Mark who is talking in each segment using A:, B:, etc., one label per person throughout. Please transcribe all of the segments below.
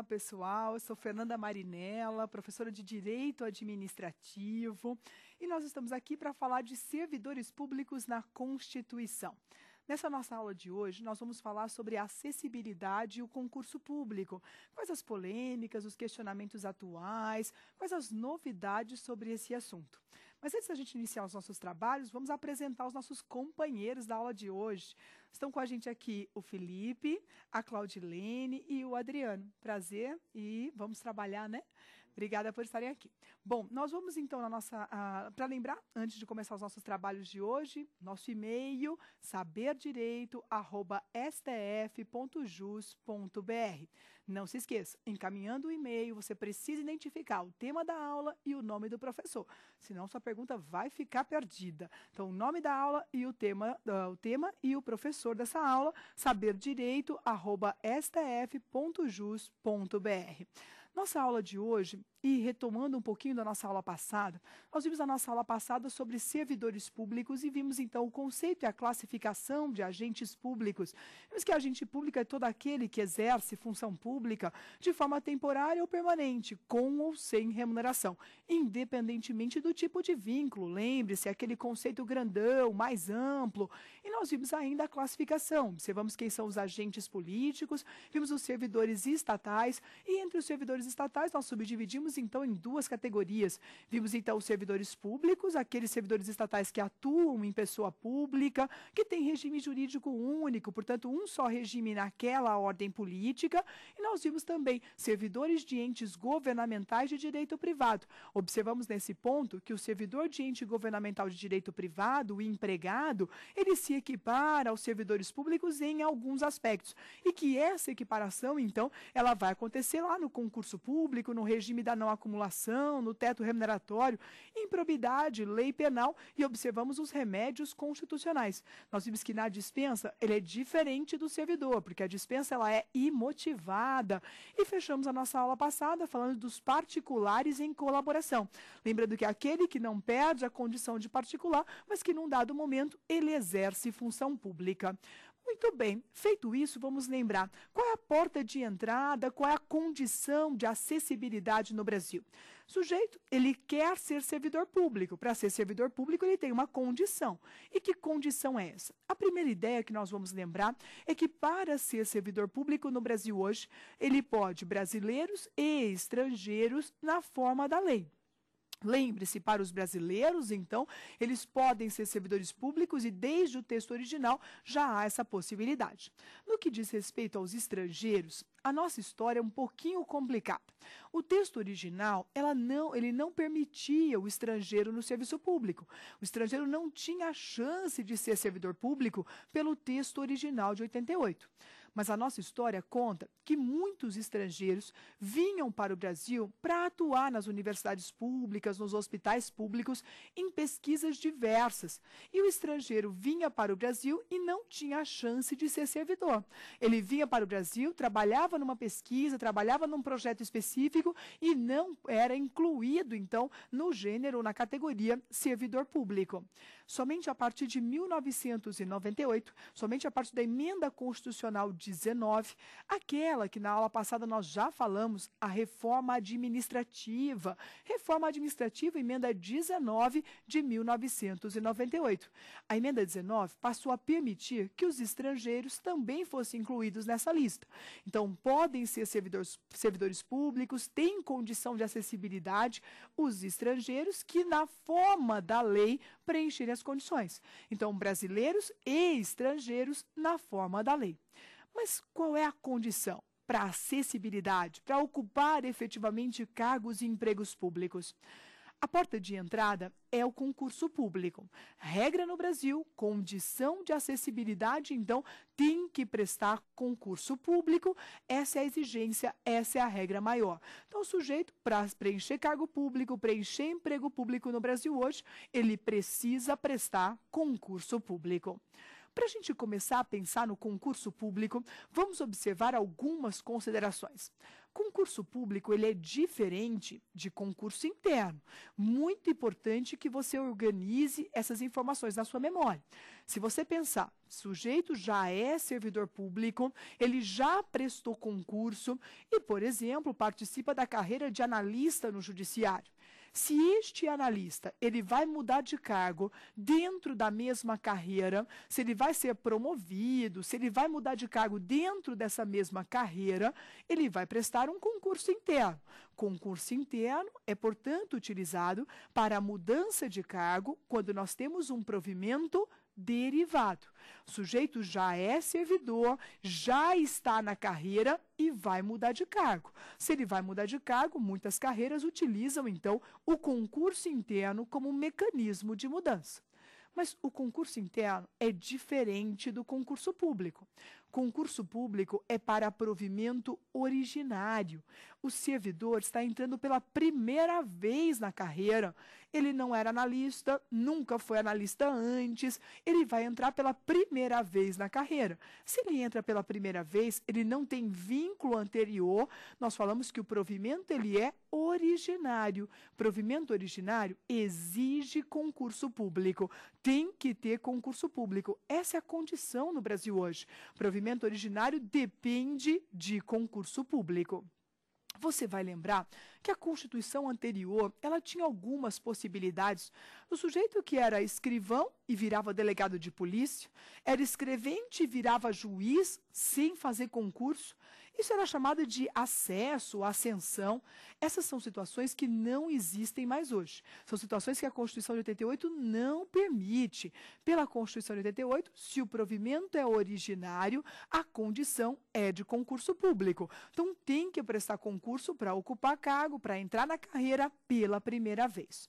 A: Olá, pessoal. Eu sou Fernanda Marinella, professora de Direito Administrativo, e nós estamos aqui para falar de servidores públicos na Constituição. Nessa nossa aula de hoje, nós vamos falar sobre a acessibilidade e o concurso público. Quais as polêmicas, os questionamentos atuais, quais as novidades sobre esse assunto. Mas antes da gente iniciar os nossos trabalhos, vamos apresentar os nossos companheiros da aula de hoje. Estão com a gente aqui o Felipe, a Claudilene e o Adriano. Prazer e vamos trabalhar, né? Obrigada por estarem aqui. Bom, nós vamos então na nossa. Para lembrar, antes de começar os nossos trabalhos de hoje, nosso e-mail saberdireito.stf.jus.br. Não se esqueça, encaminhando o e-mail, você precisa identificar o tema da aula e o nome do professor, senão sua pergunta vai ficar perdida. Então, o nome da aula e o tema, uh, o tema e o professor dessa aula, saberdireito@stf.jus.br. Nossa aula de hoje, e retomando um pouquinho da nossa aula passada, nós vimos a nossa aula passada sobre servidores públicos e vimos então o conceito e a classificação de agentes públicos. Vimos que agente público é todo aquele que exerce função pública de forma temporária ou permanente, com ou sem remuneração, independentemente do tipo de vínculo. Lembre-se, é aquele conceito grandão, mais amplo. E nós vimos ainda a classificação. Observamos quem são os agentes políticos, vimos os servidores estatais e entre os servidores servidores estatais, nós subdividimos então em duas categorias. Vimos então os servidores públicos, aqueles servidores estatais que atuam em pessoa pública, que têm regime jurídico único, portanto, um só regime naquela ordem política. E nós vimos também servidores de entes governamentais de direito privado. Observamos nesse ponto que o servidor de ente governamental de direito privado, o empregado, ele se equipara aos servidores públicos em alguns aspectos. E que essa equiparação, então, ela vai acontecer lá no concurso concurso público, no regime da não acumulação, no teto remuneratório, improbidade, lei penal e observamos os remédios constitucionais. Nós vimos que na dispensa ele é diferente do servidor, porque a dispensa ela é imotivada. E fechamos a nossa aula passada falando dos particulares em colaboração. Lembrando que aquele que não perde a condição de particular, mas que num dado momento ele exerce função pública. Muito bem, feito isso, vamos lembrar qual é a porta de entrada, qual é a condição de acessibilidade no Brasil. sujeito, ele quer ser servidor público. Para ser servidor público, ele tem uma condição. E que condição é essa? A primeira ideia que nós vamos lembrar é que para ser servidor público no Brasil hoje, ele pode brasileiros e estrangeiros na forma da lei. Lembre-se, para os brasileiros, então, eles podem ser servidores públicos e, desde o texto original, já há essa possibilidade. No que diz respeito aos estrangeiros, a nossa história é um pouquinho complicada. O texto original, não, ele não permitia o estrangeiro no serviço público. O estrangeiro não tinha a chance de ser servidor público pelo texto original de 88. Mas a nossa história conta que muitos estrangeiros vinham para o Brasil para atuar nas universidades públicas, nos hospitais públicos, em pesquisas diversas. E o estrangeiro vinha para o Brasil e não tinha a chance de ser servidor. Ele vinha para o Brasil, trabalhava numa pesquisa, trabalhava num projeto específico e não era incluído, então, no gênero ou na categoria servidor público. Somente a partir de 1998, somente a partir da emenda constitucional 19, aquela que na aula passada nós já falamos, a reforma administrativa. Reforma administrativa, emenda 19 de 1998. A emenda 19 passou a permitir que os estrangeiros também fossem incluídos nessa lista. Então, podem ser servidores, servidores públicos, têm condição de acessibilidade os estrangeiros que, na forma da lei, preencherem as condições. Então, brasileiros e estrangeiros na forma da lei. Mas qual é a condição? para acessibilidade, para ocupar efetivamente cargos e empregos públicos. A porta de entrada é o concurso público. Regra no Brasil, condição de acessibilidade, então, tem que prestar concurso público. Essa é a exigência, essa é a regra maior. Então, o sujeito, para preencher cargo público, preencher emprego público no Brasil hoje, ele precisa prestar concurso público. Para a gente começar a pensar no concurso público, vamos observar algumas considerações. Concurso público ele é diferente de concurso interno. Muito importante que você organize essas informações na sua memória. Se você pensar, sujeito já é servidor público, ele já prestou concurso e, por exemplo, participa da carreira de analista no judiciário. Se este analista ele vai mudar de cargo dentro da mesma carreira, se ele vai ser promovido, se ele vai mudar de cargo dentro dessa mesma carreira, ele vai prestar um concurso interno. Concurso interno é, portanto, utilizado para a mudança de cargo quando nós temos um provimento derivado. O sujeito já é servidor, já está na carreira e vai mudar de cargo. Se ele vai mudar de cargo, muitas carreiras utilizam então o concurso interno como mecanismo de mudança. Mas o concurso interno é diferente do concurso público. Concurso público é para provimento originário. O servidor está entrando pela primeira vez na carreira. Ele não era analista, nunca foi analista antes. Ele vai entrar pela primeira vez na carreira. Se ele entra pela primeira vez, ele não tem vínculo anterior. Nós falamos que o provimento ele é originário. Provimento originário exige concurso público. Tem que ter concurso público. Essa é a condição no Brasil hoje. Provimento movimento originário depende de concurso público. Você vai lembrar que a Constituição anterior, ela tinha algumas possibilidades. O sujeito que era escrivão e virava delegado de polícia, era escrevente e virava juiz sem fazer concurso, isso era chamado de acesso, ascensão. Essas são situações que não existem mais hoje. São situações que a Constituição de 88 não permite. Pela Constituição de 88, se o provimento é originário, a condição é de concurso público. Então tem que prestar concurso para ocupar cargo, para entrar na carreira pela primeira vez.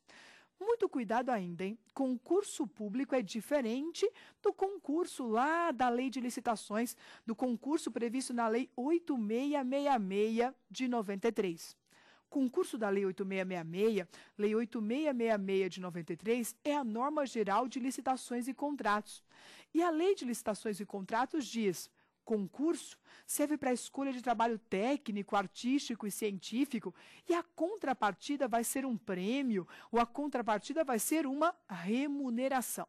A: Muito cuidado ainda, hein? Concurso público é diferente do concurso lá da lei de licitações, do concurso previsto na lei 8666 de 93 concurso da Lei 8666, Lei 8666 de 93, é a norma geral de licitações e contratos. E a Lei de Licitações e Contratos diz: Concurso serve para a escolha de trabalho técnico, artístico e científico, e a contrapartida vai ser um prêmio, ou a contrapartida vai ser uma remuneração.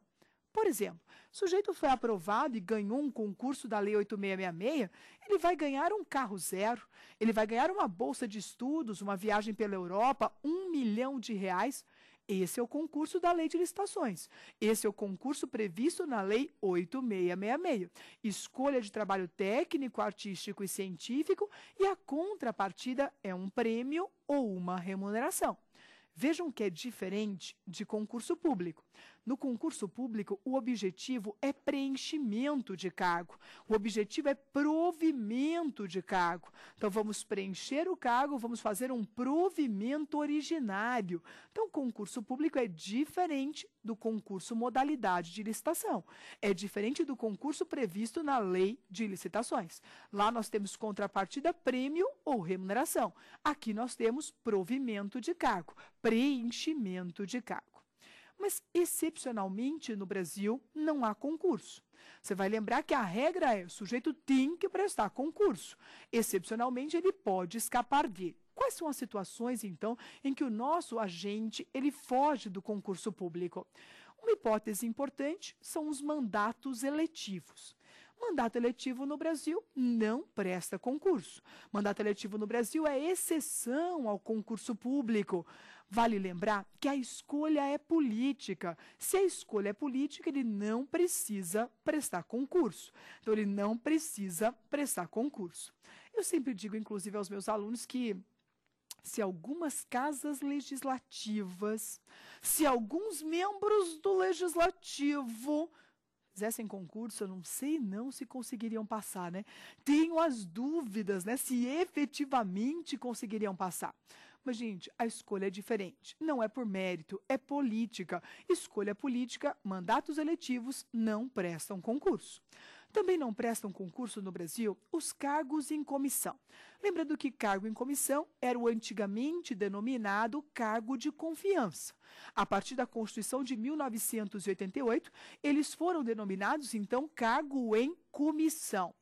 A: Por exemplo, o sujeito foi aprovado e ganhou um concurso da Lei 8666, ele vai ganhar um carro zero, ele vai ganhar uma bolsa de estudos, uma viagem pela Europa, um milhão de reais, esse é o concurso da Lei de Licitações. Esse é o concurso previsto na Lei 8666. Escolha de trabalho técnico, artístico e científico e a contrapartida é um prêmio ou uma remuneração. Vejam que é diferente de concurso público. No concurso público, o objetivo é preenchimento de cargo. O objetivo é provimento de cargo. Então, vamos preencher o cargo, vamos fazer um provimento originário. Então, o concurso público é diferente do concurso modalidade de licitação. É diferente do concurso previsto na lei de licitações. Lá nós temos contrapartida prêmio ou remuneração. Aqui nós temos provimento de cargo, preenchimento de cargo. Mas, excepcionalmente, no Brasil, não há concurso. Você vai lembrar que a regra é: o sujeito tem que prestar concurso. Excepcionalmente, ele pode escapar de. Quais são as situações, então, em que o nosso agente ele foge do concurso público? Uma hipótese importante são os mandatos eletivos. Mandato eletivo no Brasil não presta concurso. Mandato eletivo no Brasil é exceção ao concurso público. Vale lembrar que a escolha é política. Se a escolha é política, ele não precisa prestar concurso. Então, ele não precisa prestar concurso. Eu sempre digo, inclusive, aos meus alunos que se algumas casas legislativas, se alguns membros do legislativo fizessem concurso, eu não sei não se conseguiriam passar, né? Tenho as dúvidas, né, se efetivamente conseguiriam passar. Mas, gente, a escolha é diferente. Não é por mérito, é política. Escolha política, mandatos eletivos não prestam concurso. Também não prestam concurso no Brasil os cargos em comissão. Lembrando que cargo em comissão era o antigamente denominado cargo de confiança. A partir da Constituição de 1988, eles foram denominados, então, cargo em comissão.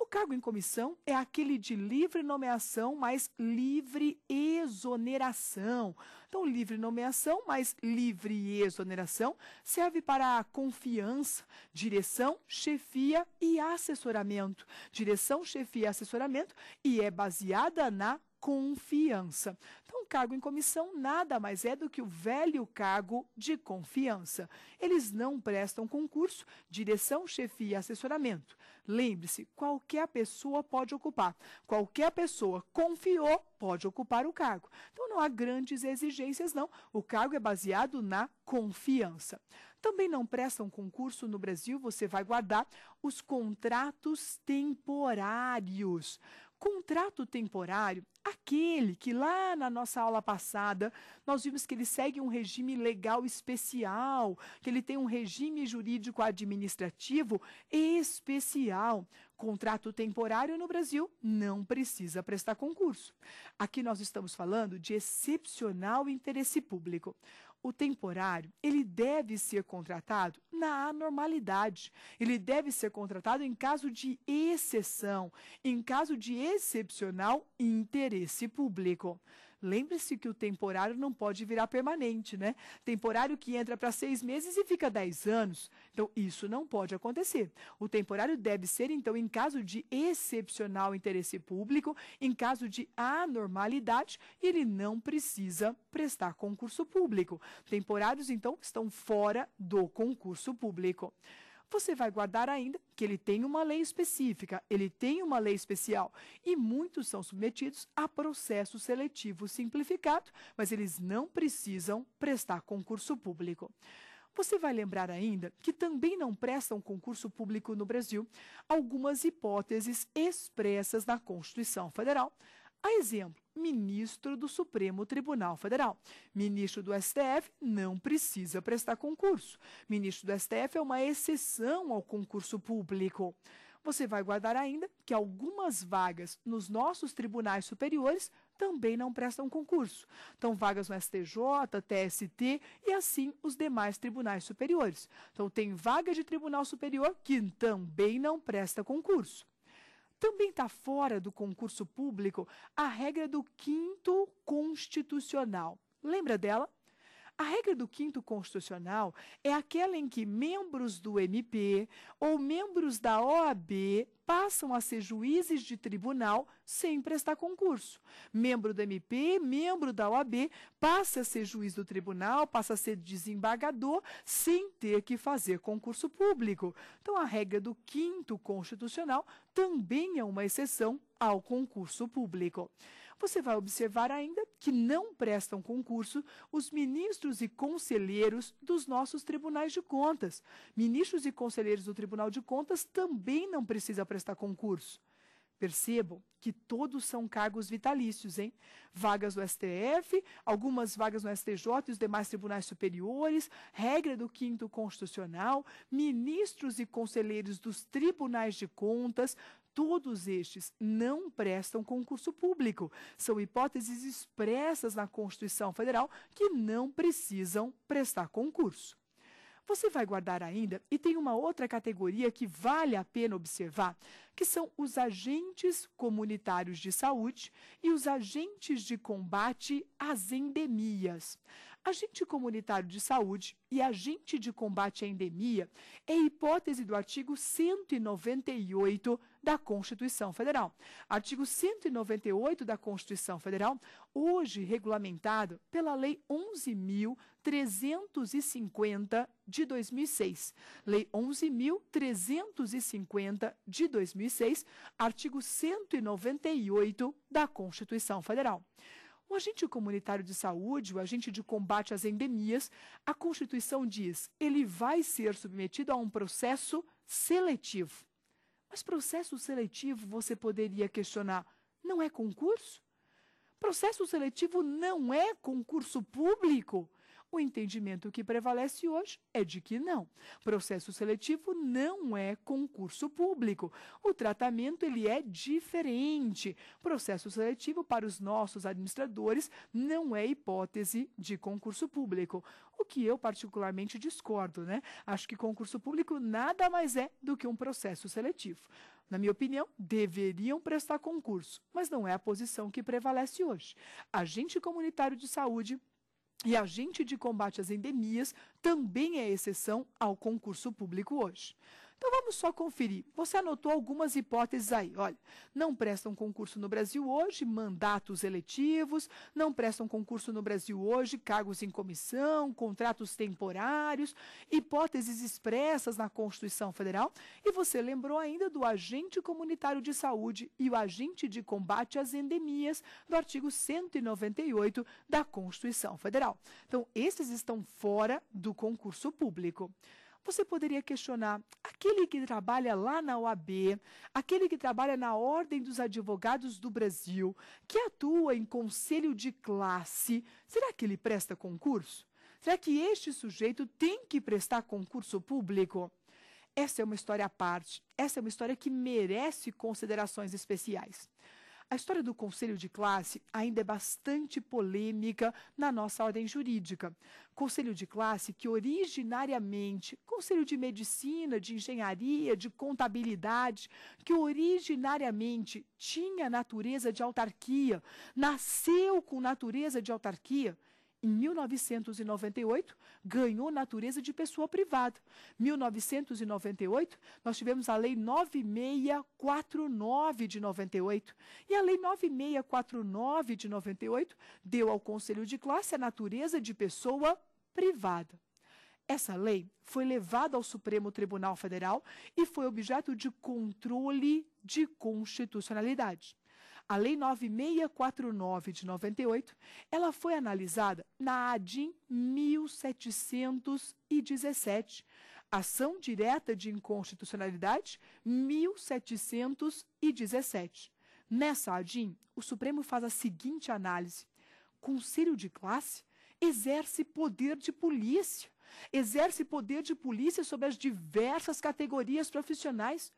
A: O cargo em comissão é aquele de livre nomeação mais livre exoneração. Então, livre nomeação mais livre exoneração serve para a confiança, direção, chefia e assessoramento. Direção, chefia e assessoramento e é baseada na confiança. Então, o cargo em comissão nada mais é do que o velho cargo de confiança. Eles não prestam concurso, direção, chefia e assessoramento. Lembre-se, qualquer pessoa pode ocupar. Qualquer pessoa confiou pode ocupar o cargo. Então não há grandes exigências não. O cargo é baseado na confiança. Também não presta um concurso no Brasil, você vai guardar os contratos temporários. Contrato temporário, aquele que lá na nossa aula passada nós vimos que ele segue um regime legal especial, que ele tem um regime jurídico administrativo especial. Contrato temporário no Brasil não precisa prestar concurso. Aqui nós estamos falando de excepcional interesse público. O temporário, ele deve ser contratado na anormalidade. Ele deve ser contratado em caso de exceção, em caso de excepcional interesse público. Lembre-se que o temporário não pode virar permanente, né? Temporário que entra para seis meses e fica dez anos. Então, isso não pode acontecer. O temporário deve ser, então, em caso de excepcional interesse público, em caso de anormalidade, e ele não precisa prestar concurso público. Temporários, então, estão fora do concurso público você vai guardar ainda que ele tem uma lei específica, ele tem uma lei especial. E muitos são submetidos a processo seletivo simplificado, mas eles não precisam prestar concurso público. Você vai lembrar ainda que também não prestam concurso público no Brasil algumas hipóteses expressas na Constituição Federal. A exemplo ministro do Supremo Tribunal Federal. Ministro do STF não precisa prestar concurso. Ministro do STF é uma exceção ao concurso público. Você vai guardar ainda que algumas vagas nos nossos tribunais superiores também não prestam concurso. Então, vagas no STJ, TST e assim os demais tribunais superiores. Então, tem vaga de tribunal superior que também não presta concurso. Também está fora do concurso público a regra do quinto constitucional. Lembra dela? A regra do quinto constitucional é aquela em que membros do MP ou membros da OAB passam a ser juízes de tribunal sem prestar concurso. Membro da MP, membro da OAB, passa a ser juiz do tribunal, passa a ser desembargador sem ter que fazer concurso público. Então, a regra do quinto constitucional também é uma exceção ao concurso público você vai observar ainda que não prestam concurso os ministros e conselheiros dos nossos tribunais de contas. Ministros e conselheiros do Tribunal de Contas também não precisa prestar concurso. Percebam que todos são cargos vitalícios, hein? Vagas no STF, algumas vagas no STJ e os demais tribunais superiores, regra do quinto constitucional, ministros e conselheiros dos tribunais de contas, todos estes não prestam concurso público. São hipóteses expressas na Constituição Federal que não precisam prestar concurso. Você vai guardar ainda, e tem uma outra categoria que vale a pena observar, que são os agentes comunitários de saúde e os agentes de combate às endemias. Agente comunitário de saúde e agente de combate à endemia é hipótese do artigo 198 da Constituição Federal. Artigo 198 da Constituição Federal, hoje regulamentado pela Lei 11.350 de 2006. Lei 11.350 de 2006, artigo 198 da Constituição Federal. O agente comunitário de saúde, o agente de combate às endemias, a Constituição diz, ele vai ser submetido a um processo seletivo. Mas processo seletivo, você poderia questionar, não é concurso? Processo seletivo não é concurso público. O entendimento que prevalece hoje é de que não. Processo seletivo não é concurso público. O tratamento ele é diferente. Processo seletivo para os nossos administradores não é hipótese de concurso público, o que eu particularmente discordo, né? Acho que concurso público nada mais é do que um processo seletivo. Na minha opinião, deveriam prestar concurso, mas não é a posição que prevalece hoje. Agente comunitário de saúde e agente de combate às endemias também é exceção ao concurso público hoje. Então vamos só conferir. Você anotou algumas hipóteses aí. Olha, não prestam concurso no Brasil hoje, mandatos eletivos, não prestam concurso no Brasil hoje, cargos em comissão, contratos temporários, hipóteses expressas na Constituição Federal. E você lembrou ainda do agente comunitário de saúde e o agente de combate às endemias do artigo 198 da Constituição Federal. Então, esses estão fora do concurso público. Você poderia questionar aquele que trabalha lá na OAB, aquele que trabalha na Ordem dos Advogados do Brasil, que atua em conselho de classe, será que ele presta concurso? Será que este sujeito tem que prestar concurso público? Essa é uma história à parte, essa é uma história que merece considerações especiais. A história do conselho de classe ainda é bastante polêmica na nossa ordem jurídica. Conselho de classe que originariamente, conselho de medicina, de engenharia, de contabilidade, que originariamente tinha natureza de autarquia, nasceu com natureza de autarquia, em 1998, ganhou natureza de pessoa privada. 1998, nós tivemos a Lei 9649 de 98. E a Lei 9649 de 98 deu ao Conselho de Classe a natureza de pessoa privada. Essa lei foi levada ao Supremo Tribunal Federal e foi objeto de controle de constitucionalidade a Lei 9649 de 98, ela foi analisada na ADIM 1717, Ação Direta de Inconstitucionalidade 1717. Nessa ADIM, o Supremo faz a seguinte análise: Conselho de classe exerce poder de polícia, exerce poder de polícia sobre as diversas categorias profissionais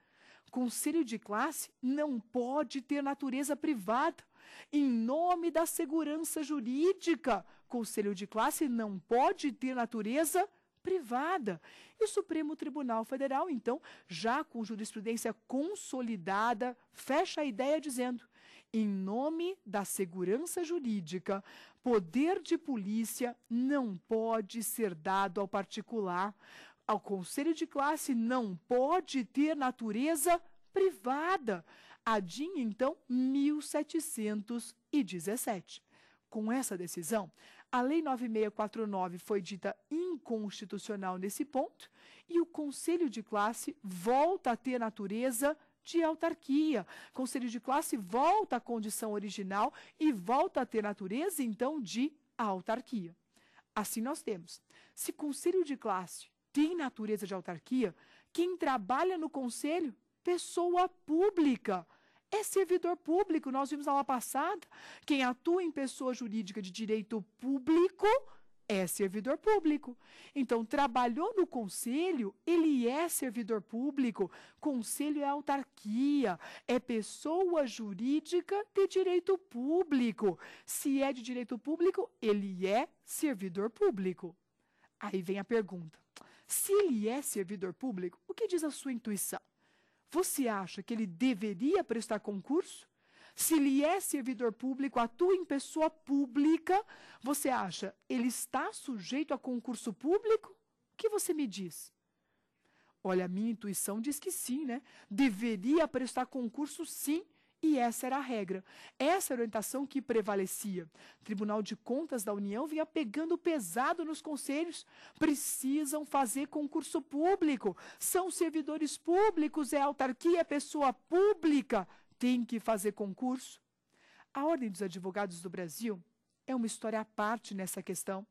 A: Conselho de classe não pode ter natureza privada. Em nome da segurança jurídica, conselho de classe não pode ter natureza privada. E o Supremo Tribunal Federal, então, já com jurisprudência consolidada, fecha a ideia dizendo: em nome da segurança jurídica, poder de polícia não pode ser dado ao particular ao conselho de classe não pode ter natureza privada. A então, 1717. Com essa decisão, a Lei 9649 foi dita inconstitucional nesse ponto e o conselho de classe volta a ter natureza de autarquia. Conselho de classe volta à condição original e volta a ter natureza, então, de autarquia. Assim nós temos. Se conselho de classe tem natureza de autarquia, quem trabalha no conselho, pessoa pública. É servidor público, nós vimos na aula passada. Quem atua em pessoa jurídica de direito público é servidor público. Então, trabalhou no conselho, ele é servidor público. Conselho é autarquia, é pessoa jurídica de direito público. Se é de direito público, ele é servidor público. Aí vem a pergunta: se ele é servidor público, o que diz a sua intuição? Você acha que ele deveria prestar concurso? Se ele é servidor público, atua em pessoa pública, você acha ele está sujeito a concurso público? O que você me diz? Olha, a minha intuição diz que sim, né? Deveria prestar concurso sim, e essa era a regra. Essa era a orientação que prevalecia. O Tribunal de Contas da União vinha pegando pesado nos conselhos. Precisam fazer concurso público. São servidores públicos, é autarquia, é pessoa pública. Tem que fazer concurso. A Ordem dos Advogados do Brasil é uma história à parte nessa questão.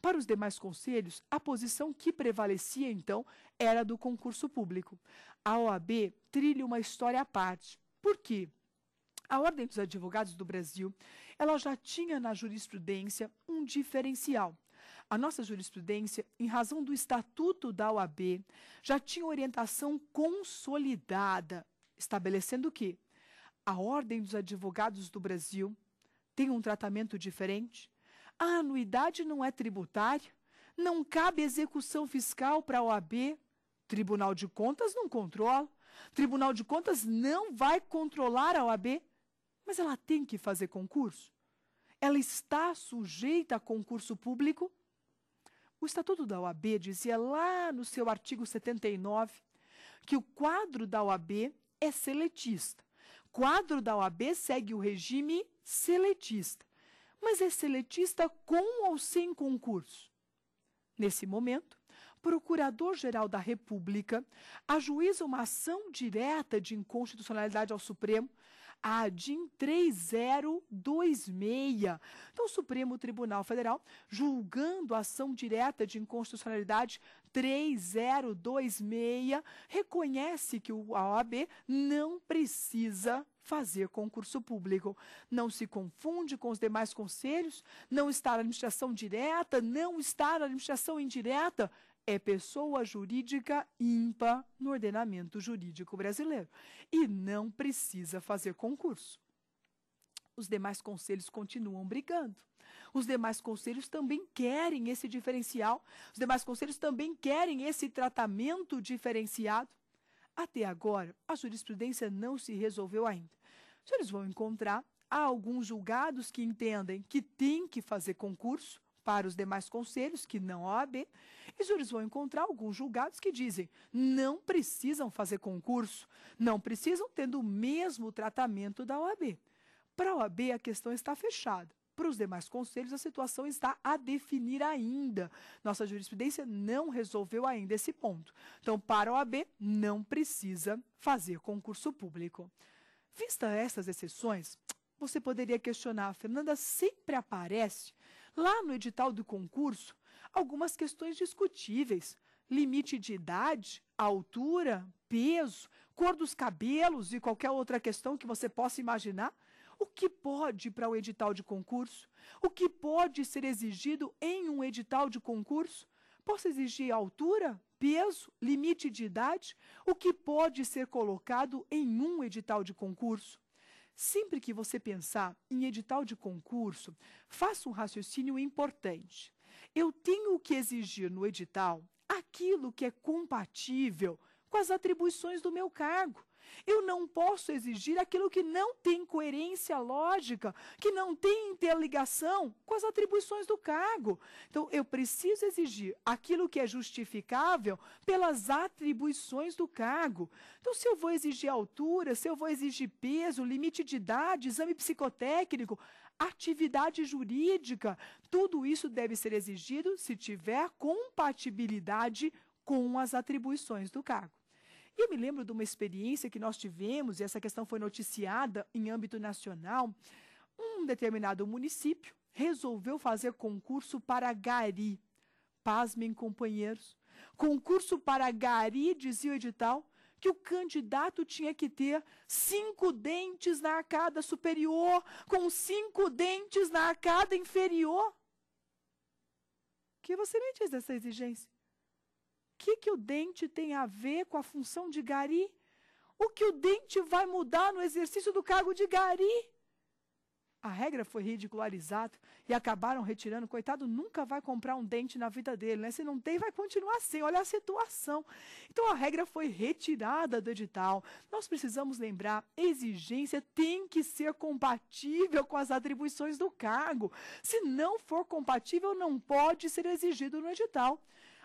A: Para os demais conselhos, a posição que prevalecia então era do concurso público. A OAB trilha uma história à parte. Por quê? a Ordem dos Advogados do Brasil, ela já tinha na jurisprudência um diferencial. A nossa jurisprudência, em razão do estatuto da OAB, já tinha orientação consolidada, estabelecendo que a Ordem dos Advogados do Brasil tem um tratamento diferente, a anuidade não é tributária, não cabe execução fiscal para a OAB, Tribunal de Contas não controla, Tribunal de Contas não vai controlar a OAB, mas ela tem que fazer concurso? Ela está sujeita a concurso público? O Estatuto da OAB dizia lá no seu artigo 79 que o quadro da OAB é seletista. quadro da OAB segue o regime seletista. Mas é seletista com ou sem concurso? Nesse momento, Procurador-Geral da República ajuiza uma ação direta de inconstitucionalidade ao Supremo ADIM 3026. Então, o Supremo Tribunal Federal, julgando a ação direta de inconstitucionalidade 3026, reconhece que o OAB não precisa fazer concurso público. Não se confunde com os demais conselhos, não está na administração direta, não está na administração indireta, é pessoa jurídica ímpar no ordenamento jurídico brasileiro e não precisa fazer concurso. Os demais conselhos continuam brigando. Os demais conselhos também querem esse diferencial. Os demais conselhos também querem esse tratamento diferenciado. Até agora, a jurisprudência não se resolveu ainda. Os senhores vão encontrar alguns julgados que entendem que tem que fazer concurso, para os demais conselhos, que não a OAB, e juros vão encontrar alguns julgados que dizem não precisam fazer concurso, não precisam tendo o mesmo tratamento da OAB. Para a OAB, a questão está fechada. Para os demais conselhos, a situação está a definir ainda. Nossa jurisprudência não resolveu ainda esse ponto. Então, para a OAB, não precisa fazer concurso público. Vista essas exceções, você poderia questionar, Fernanda, sempre aparece lá no edital do concurso algumas questões discutíveis: limite de idade, altura, peso, cor dos cabelos e qualquer outra questão que você possa imaginar. O que pode para o edital de concurso? O que pode ser exigido em um edital de concurso? Posso exigir altura, peso, limite de idade? O que pode ser colocado em um edital de concurso? Sempre que você pensar em edital de concurso, faça um raciocínio importante. Eu tenho que exigir no edital aquilo que é compatível com as atribuições do meu cargo. Eu não posso exigir aquilo que não tem coerência lógica, que não tem interligação com as atribuições do cargo. Então, eu preciso exigir aquilo que é justificável pelas atribuições do cargo. Então, se eu vou exigir altura, se eu vou exigir peso, limite de idade, exame psicotécnico, atividade jurídica, tudo isso deve ser exigido se tiver compatibilidade com as atribuições do cargo. E eu me lembro de uma experiência que nós tivemos, e essa questão foi noticiada em âmbito nacional, um determinado município resolveu fazer concurso para gari. Pasmem, companheiros. Concurso para gari, dizia o edital, que o candidato tinha que ter cinco dentes na arcada superior, com cinco dentes na arcada inferior. O que você me diz dessa exigência? que, que o dente tem a ver com a função de gari? O que o dente vai mudar no exercício do cargo de gari? A regra foi ridicularizada e acabaram retirando. Coitado, nunca vai comprar um dente na vida dele, né? Se não tem, vai continuar sem. Assim. Olha a situação. Então a regra foi retirada do edital. Nós precisamos lembrar: exigência tem que ser compatível com as atribuições do cargo. Se não for compatível, não pode ser exigido no edital.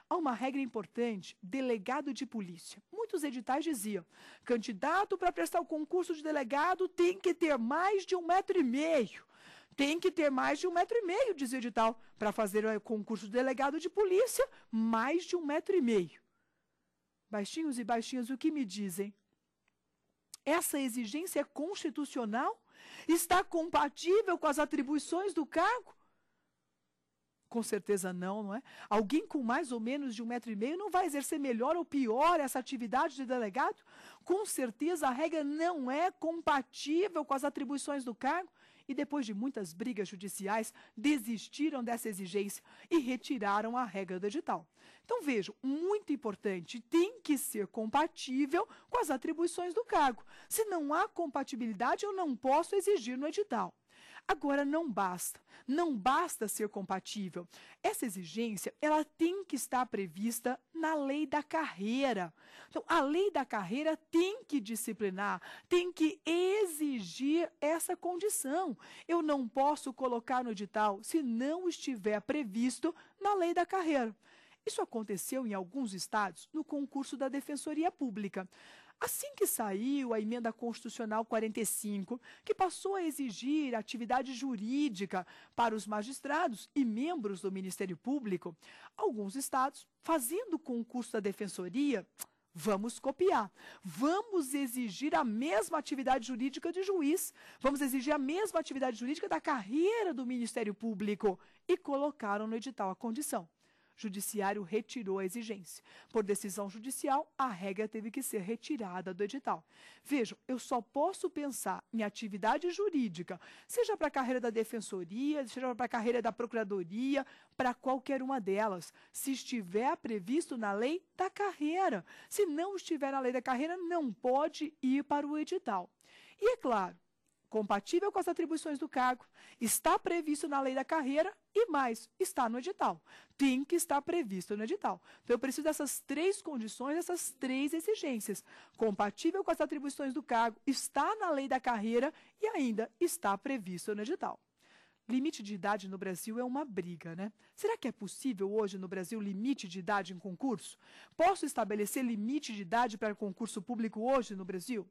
A: Há uma regra importante: delegado de polícia. Muitos editais diziam: candidato para prestar o concurso de delegado tem que ter mais de um metro e meio. Tem que ter mais de um metro e meio, dizia o edital, para fazer o concurso de delegado de polícia, mais de um metro e meio. Baixinhos e baixinhas, o que me dizem? Essa exigência é constitucional? Está compatível com as atribuições do cargo? Com certeza não, não é? Alguém com mais ou menos de um metro e meio não vai exercer melhor ou pior essa atividade de delegado? Com certeza a regra não é compatível com as atribuições do cargo e depois de muitas brigas judiciais, desistiram dessa exigência e retiraram a regra do edital. Então vejo, muito importante, tem que ser compatível com as atribuições do cargo. Se não há compatibilidade, eu não posso exigir no edital. Agora não basta, não basta ser compatível. Essa exigência, ela tem que estar prevista na lei da carreira. Então, a lei da carreira tem que disciplinar, tem que exigir essa condição. Eu não posso colocar no edital se não estiver previsto na lei da carreira. Isso aconteceu em alguns estados no concurso da Defensoria Pública. Assim que saiu a emenda constitucional 45, que passou a exigir atividade jurídica para os magistrados e membros do Ministério Público, alguns estados, fazendo concurso da defensoria, Vamos copiar. Vamos exigir a mesma atividade jurídica de juiz. Vamos exigir a mesma atividade jurídica da carreira do Ministério Público. E colocaram no edital a condição. Judiciário retirou a exigência. Por decisão judicial, a regra teve que ser retirada do edital. Vejam, eu só posso pensar em atividade jurídica, seja para a carreira da defensoria, seja para a carreira da procuradoria, para qualquer uma delas, se estiver previsto na lei da carreira. Se não estiver na lei da carreira, não pode ir para o edital. E é claro, compatível com as atribuições do cargo, está previsto na lei da carreira e mais, está no edital. Tem que estar previsto no edital. Então, eu preciso dessas três condições, dessas três exigências. Compatível com as atribuições do cargo, está na lei da carreira e ainda está previsto no edital. Limite de idade no Brasil é uma briga, né? Será que é possível hoje no Brasil limite de idade em concurso? Posso estabelecer limite de idade para concurso público hoje no Brasil?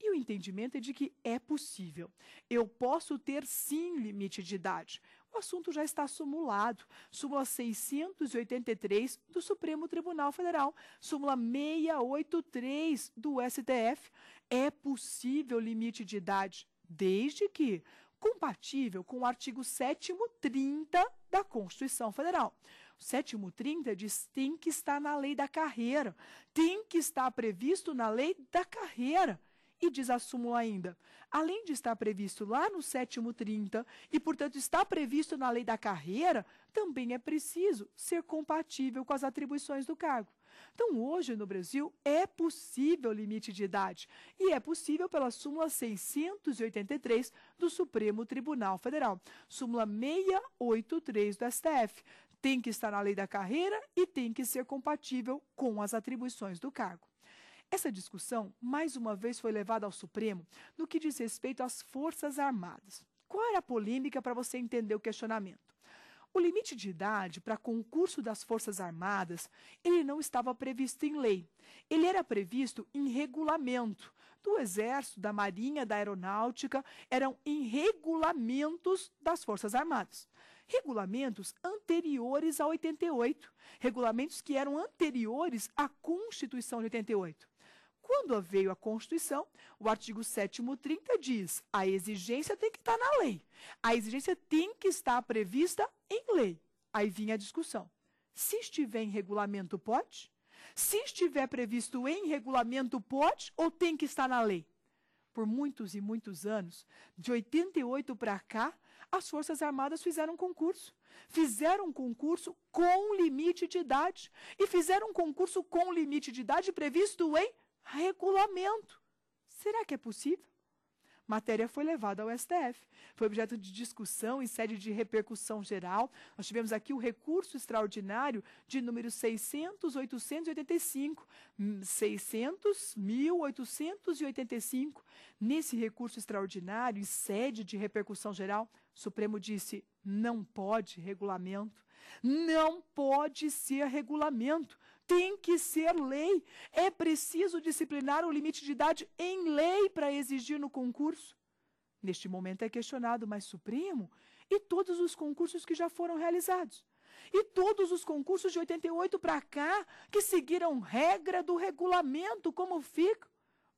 A: E o entendimento é de que é possível. Eu posso ter sim limite de idade. O assunto já está sumulado. Súmula 683 do Supremo Tribunal Federal, súmula 683 do STF. É possível limite de idade, desde que compatível com o artigo 7 30 da Constituição Federal. O 730 30 diz tem que estar na lei da carreira, tem que estar previsto na lei da carreira. E diz a súmula ainda: além de estar previsto lá no sétimo 30, e portanto está previsto na lei da carreira, também é preciso ser compatível com as atribuições do cargo. Então, hoje no Brasil é possível limite de idade e é possível pela súmula 683 do Supremo Tribunal Federal, súmula 683 do STF. Tem que estar na lei da carreira e tem que ser compatível com as atribuições do cargo. Essa discussão, mais uma vez, foi levada ao Supremo no que diz respeito às Forças Armadas. Qual era a polêmica para você entender o questionamento? O limite de idade para concurso das Forças Armadas, ele não estava previsto em lei. Ele era previsto em regulamento. Do Exército, da Marinha, da Aeronáutica, eram em regulamentos das Forças Armadas. Regulamentos anteriores a 88, regulamentos que eram anteriores à Constituição de 88. Quando veio a Constituição, o artigo 7 30 diz: a exigência tem que estar na lei. A exigência tem que estar prevista em lei. Aí vinha a discussão. Se estiver em regulamento, pode? Se estiver previsto em regulamento, pode ou tem que estar na lei? Por muitos e muitos anos, de 88 para cá, as Forças Armadas fizeram um concurso. Fizeram um concurso com limite de idade. E fizeram um concurso com limite de idade previsto em Regulamento. Será que é possível? matéria foi levada ao STF. Foi objeto de discussão em sede de repercussão geral. Nós tivemos aqui o recurso extraordinário de número 600.885. 600.885. Hum, Nesse recurso extraordinário, em sede de repercussão geral, o Supremo disse, não pode regulamento, não pode ser regulamento tem que ser lei. É preciso disciplinar o limite de idade em lei para exigir no concurso. Neste momento é questionado, mas Supremo, e todos os concursos que já foram realizados? E todos os concursos de 88 para cá que seguiram regra do regulamento, como fica?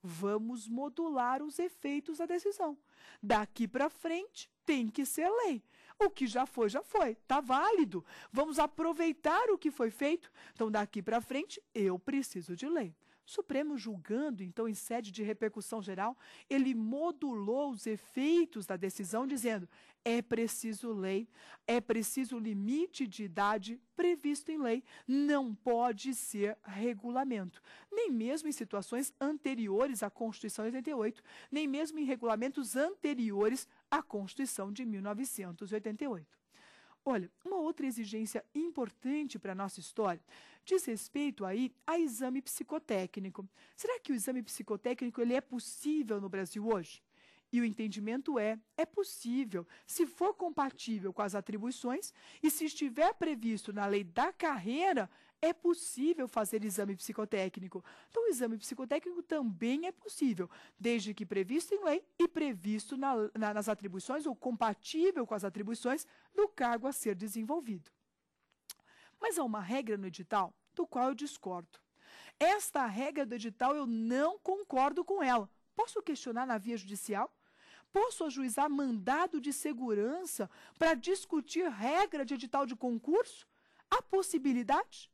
A: Vamos modular os efeitos da decisão. Daqui para frente tem que ser lei. O que já foi, já foi. Tá válido. Vamos aproveitar o que foi feito. Então, daqui para frente, eu preciso de lei. Supremo julgando, então, em sede de repercussão geral, ele modulou os efeitos da decisão, dizendo: é preciso lei, é preciso limite de idade previsto em lei, não pode ser regulamento. Nem mesmo em situações anteriores à Constituição de 88, nem mesmo em regulamentos anteriores à Constituição de 1988. Olha, uma outra exigência importante para a nossa história diz respeito aí a exame psicotécnico. Será que o exame psicotécnico ele é possível no Brasil hoje? E o entendimento é, é possível, se for compatível com as atribuições e se estiver previsto na lei da carreira, é possível fazer exame psicotécnico. Então, o exame psicotécnico também é possível, desde que previsto em lei e previsto na, na, nas atribuições ou compatível com as atribuições do cargo a ser desenvolvido. Mas há uma regra no edital do qual eu discordo. Esta regra do edital eu não concordo com ela. Posso questionar na via judicial? Posso ajuizar mandado de segurança para discutir regra de edital de concurso? Há possibilidade?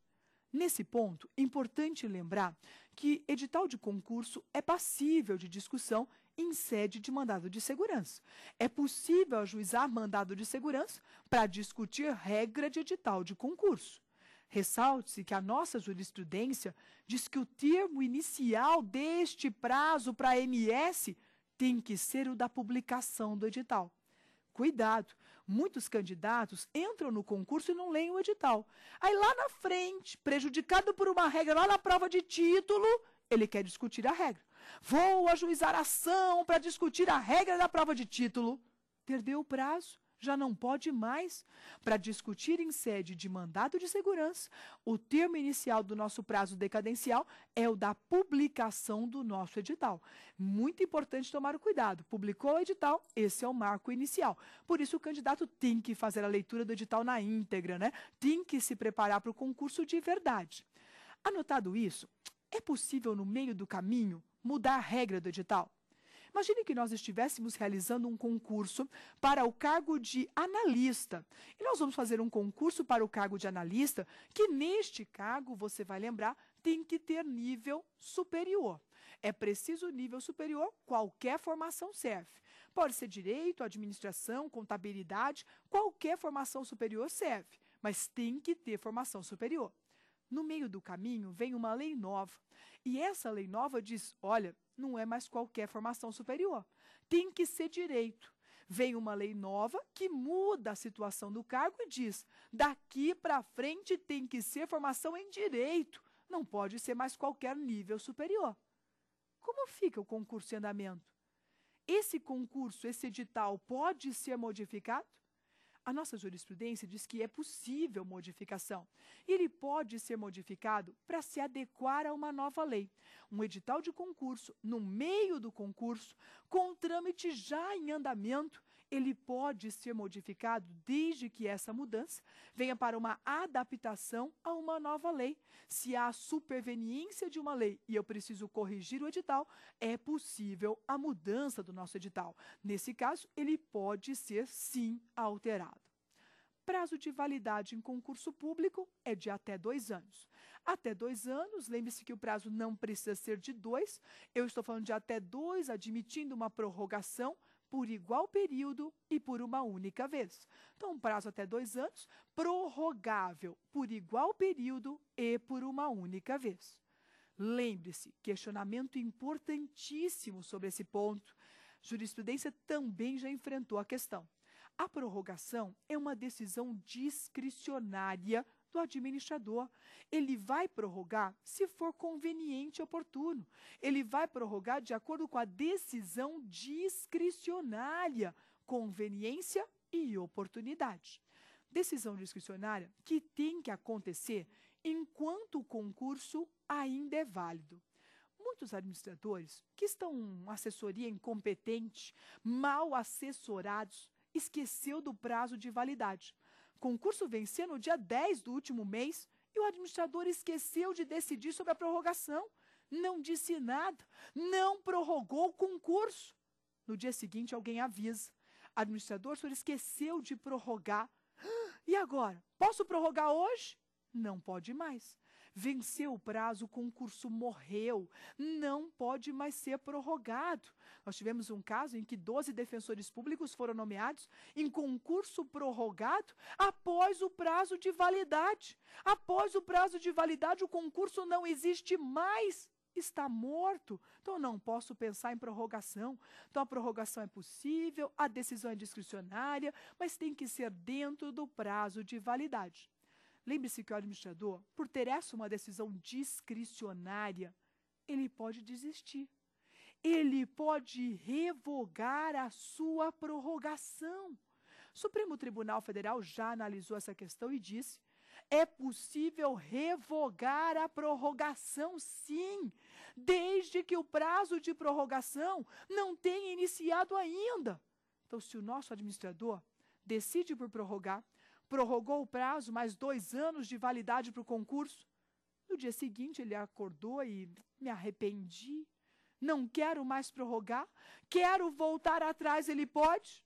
A: Nesse ponto, é importante lembrar que edital de concurso é passível de discussão em sede de mandado de segurança. É possível ajuizar mandado de segurança para discutir regra de edital de concurso. Ressalte-se que a nossa jurisprudência diz que o termo inicial deste prazo para a MS tem que ser o da publicação do edital. Cuidado, Muitos candidatos entram no concurso e não leem o edital. Aí lá na frente, prejudicado por uma regra lá na prova de título, ele quer discutir a regra. Vou ajuizar ação para discutir a regra da prova de título. Perdeu o prazo já não pode mais, para discutir em sede de mandado de segurança, o termo inicial do nosso prazo decadencial é o da publicação do nosso edital. Muito importante tomar o cuidado. Publicou o edital, esse é o marco inicial. Por isso, o candidato tem que fazer a leitura do edital na íntegra, né? Tem que se preparar para o concurso de verdade. Anotado isso, é possível, no meio do caminho, mudar a regra do edital? Imagine que nós estivéssemos realizando um concurso para o cargo de analista. E nós vamos fazer um concurso para o cargo de analista, que neste cargo, você vai lembrar, tem que ter nível superior. É preciso nível superior, qualquer formação serve. Pode ser direito, administração, contabilidade, qualquer formação superior serve, mas tem que ter formação superior. No meio do caminho vem uma lei nova. E essa lei nova diz: olha, não é mais qualquer formação superior. Tem que ser direito. Vem uma lei nova que muda a situação do cargo e diz: daqui para frente tem que ser formação em direito, não pode ser mais qualquer nível superior. Como fica o concurso em andamento? Esse concurso, esse edital, pode ser modificado? A nossa jurisprudência diz que é possível modificação. ele pode ser modificado para se adequar a uma nova lei. Um edital de concurso, no meio do concurso, com o trâmite já em andamento, ele pode ser modificado desde que essa mudança venha para uma adaptação a uma nova lei. Se há superveniência de uma lei e eu preciso corrigir o edital, é possível a mudança do nosso edital. Nesse caso, ele pode ser sim alterado. Prazo de validade em concurso público é de até dois anos. Até dois anos, lembre-se que o prazo não precisa ser de dois, eu estou falando de até dois, admitindo uma prorrogação, por igual período e por uma única vez. Então, um prazo até dois anos, prorrogável por igual período e por uma única vez. Lembre-se, questionamento importantíssimo sobre esse ponto. Jurisprudência também já enfrentou a questão. A prorrogação é uma decisão discricionária do administrador. Ele vai prorrogar se for conveniente e oportuno. Ele vai prorrogar de acordo com a decisão discricionária, conveniência e oportunidade. Decisão discricionária que tem que acontecer enquanto o concurso ainda é válido muitos administradores que estão em assessoria incompetente, mal assessorados, esqueceu do prazo de validade. Concurso vencia no dia 10 do último mês e o administrador esqueceu de decidir sobre a prorrogação. Não disse nada, não prorrogou o concurso. No dia seguinte, alguém avisa. Administrador, o senhor esqueceu de prorrogar. Ah, e agora? Posso prorrogar hoje? Não pode mais venceu o prazo, o concurso morreu, não pode mais ser prorrogado. Nós tivemos um caso em que 12 defensores públicos foram nomeados em concurso prorrogado após o prazo de validade. Após o prazo de validade, o concurso não existe mais está morto, então não posso pensar em prorrogação. Então a prorrogação é possível, a decisão é discricionária, mas tem que ser dentro do prazo de validade. Lembre-se que o administrador, por ter essa uma decisão discricionária, ele pode desistir. Ele pode revogar a sua prorrogação. O Supremo Tribunal Federal já analisou essa questão e disse é possível revogar a prorrogação, sim, desde que o prazo de prorrogação não tenha iniciado ainda. Então, se o nosso administrador decide por prorrogar, prorrogou o prazo mais dois anos de validade para o concurso. No dia seguinte, ele acordou e me arrependi. Não quero mais prorrogar. Quero voltar atrás. Ele pode?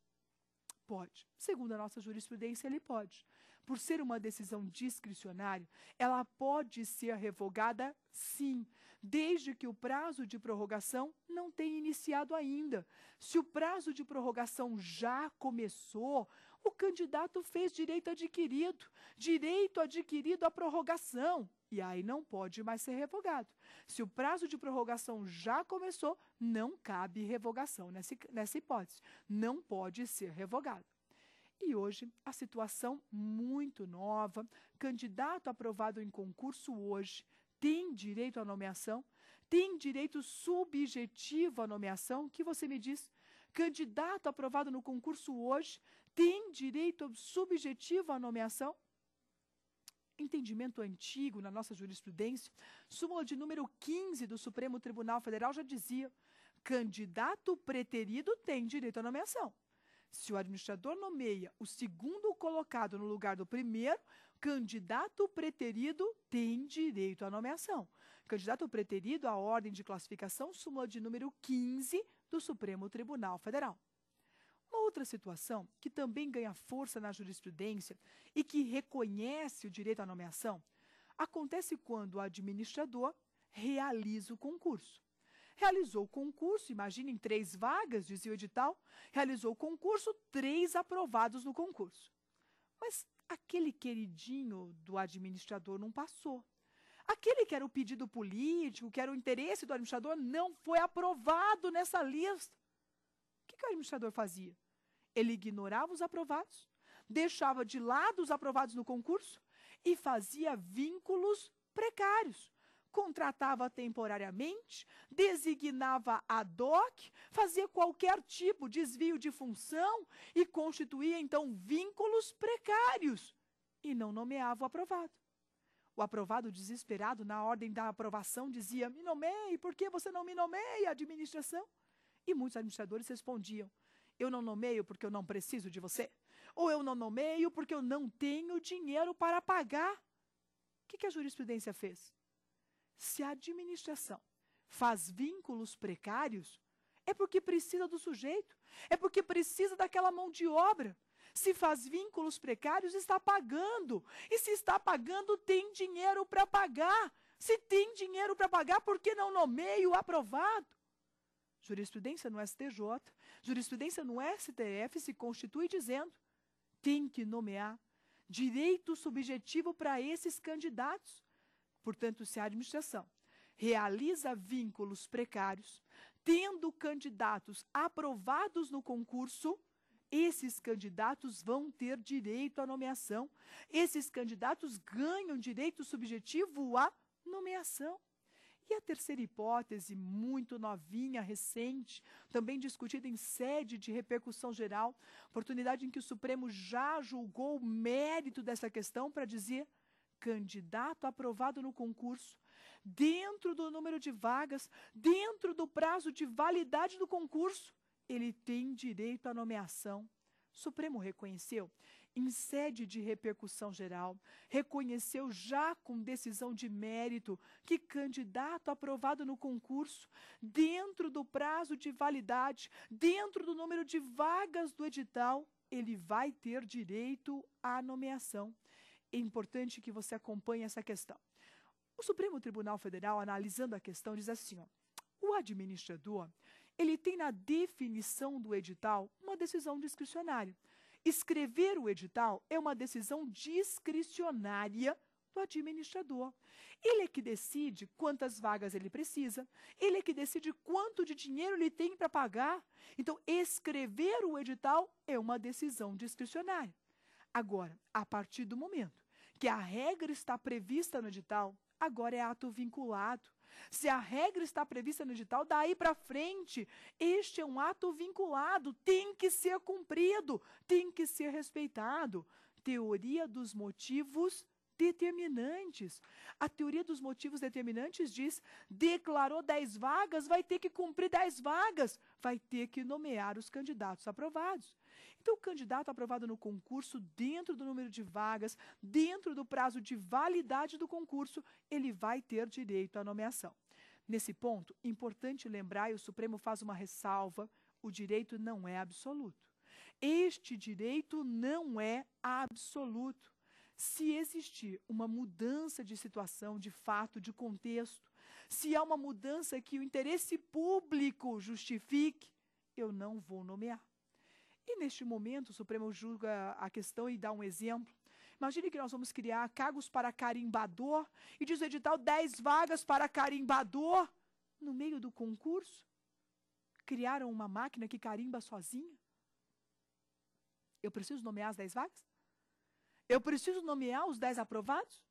A: Pode. Segundo a nossa jurisprudência, ele pode. Por ser uma decisão discricionária, ela pode ser revogada, sim, desde que o prazo de prorrogação não tenha iniciado ainda. Se o prazo de prorrogação já começou, o candidato fez direito adquirido, direito adquirido à prorrogação. E aí não pode mais ser revogado. Se o prazo de prorrogação já começou, não cabe revogação nessa, nessa hipótese. Não pode ser revogado. E hoje, a situação muito nova, candidato aprovado em concurso hoje, tem direito à nomeação, tem direito subjetivo à nomeação, que você me diz? Candidato aprovado no concurso hoje tem direito subjetivo à nomeação? Entendimento antigo na nossa jurisprudência, súmula de número 15 do Supremo Tribunal Federal já dizia: candidato preterido tem direito à nomeação. Se o administrador nomeia o segundo colocado no lugar do primeiro, candidato preterido tem direito à nomeação. Candidato preterido à ordem de classificação súmula de número 15 do Supremo Tribunal Federal. Uma outra situação que também ganha força na jurisprudência e que reconhece o direito à nomeação acontece quando o administrador realiza o concurso realizou o concurso, imaginem, três vagas, dizia o edital, realizou o concurso, três aprovados no concurso. Mas aquele queridinho do administrador não passou. Aquele que era o pedido político, que era o interesse do administrador, não foi aprovado nessa lista. O que, que o administrador fazia? Ele ignorava os aprovados, deixava de lado os aprovados no concurso e fazia vínculos precários contratava temporariamente, designava ad hoc, fazia qualquer tipo de desvio de função e constituía então vínculos precários e não nomeava o aprovado. O aprovado desesperado na ordem da aprovação dizia: "Me nomeie, por que você não me nomeia, administração?" E muitos administradores respondiam: "Eu não nomeio porque eu não preciso de você, ou eu não nomeio porque eu não tenho dinheiro para pagar." O que, que a jurisprudência fez? Se a administração faz vínculos precários, é porque precisa do sujeito, é porque precisa daquela mão de obra. Se faz vínculos precários, está pagando. E se está pagando, tem dinheiro para pagar. Se tem dinheiro para pagar, por que não nomeia o aprovado? Jurisprudência no STJ, jurisprudência no STF se constitui dizendo: tem que nomear direito subjetivo para esses candidatos portanto, se a administração realiza vínculos precários, tendo candidatos aprovados no concurso, esses candidatos vão ter direito à nomeação. Esses candidatos ganham direito subjetivo à nomeação. E a terceira hipótese, muito novinha, recente, também discutida em sede de repercussão geral, oportunidade em que o Supremo já julgou o mérito dessa questão para dizer candidato aprovado no concurso, dentro do número de vagas, dentro do prazo de validade do concurso, ele tem direito à nomeação. O Supremo reconheceu, em sede de repercussão geral, reconheceu já com decisão de mérito que candidato aprovado no concurso, dentro do prazo de validade, dentro do número de vagas do edital, ele vai ter direito à nomeação é importante que você acompanhe essa questão. O Supremo Tribunal Federal, analisando a questão, diz assim: ó, o administrador ele tem na definição do edital uma decisão discricionária. Escrever o edital é uma decisão discricionária do administrador. Ele é que decide quantas vagas ele precisa, ele é que decide quanto de dinheiro ele tem para pagar. Então, escrever o edital é uma decisão discricionária. Agora, a partir do momento que a regra está prevista no edital, agora é ato vinculado. Se a regra está prevista no edital, daí para frente, este é um ato vinculado, tem que ser cumprido, tem que ser respeitado. Teoria dos motivos determinantes. A teoria dos motivos determinantes diz: declarou 10 vagas, vai ter que cumprir 10 vagas, vai ter que nomear os candidatos aprovados. Então, o candidato aprovado no concurso, dentro do número de vagas, dentro do prazo de validade do concurso, ele vai ter direito à nomeação. Nesse ponto, importante lembrar, e o Supremo faz uma ressalva: o direito não é absoluto. Este direito não é absoluto se existir uma mudança de situação, de fato, de contexto, se há uma mudança que o interesse público justifique, eu não vou nomear. E neste momento, o Supremo julga a questão e dá um exemplo. Imagine que nós vamos criar cargos para carimbador e diz o edital 10 vagas para carimbador no meio do concurso. Criaram uma máquina que carimba sozinha? Eu preciso nomear as 10 vagas? Eu preciso nomear os dez aprovados?